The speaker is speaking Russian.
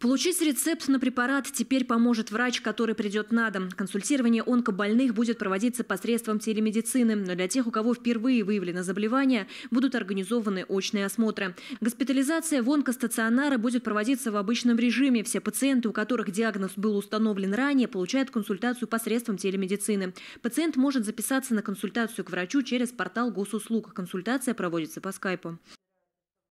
Получить рецепт на препарат теперь поможет врач, который придет на дом. Консультирование онкобольных будет проводиться посредством телемедицины, но для тех, у кого впервые выявлено заболевание, будут организованы очные осмотры. Госпитализация в онкостационары будет проводиться в обычном режиме. Все пациенты, у которых диагноз был установлен ранее, получают консультацию посредством телемедицины. Пациент может записаться на консультацию к врачу через портал госуслуг. Консультация проводится по скайпу.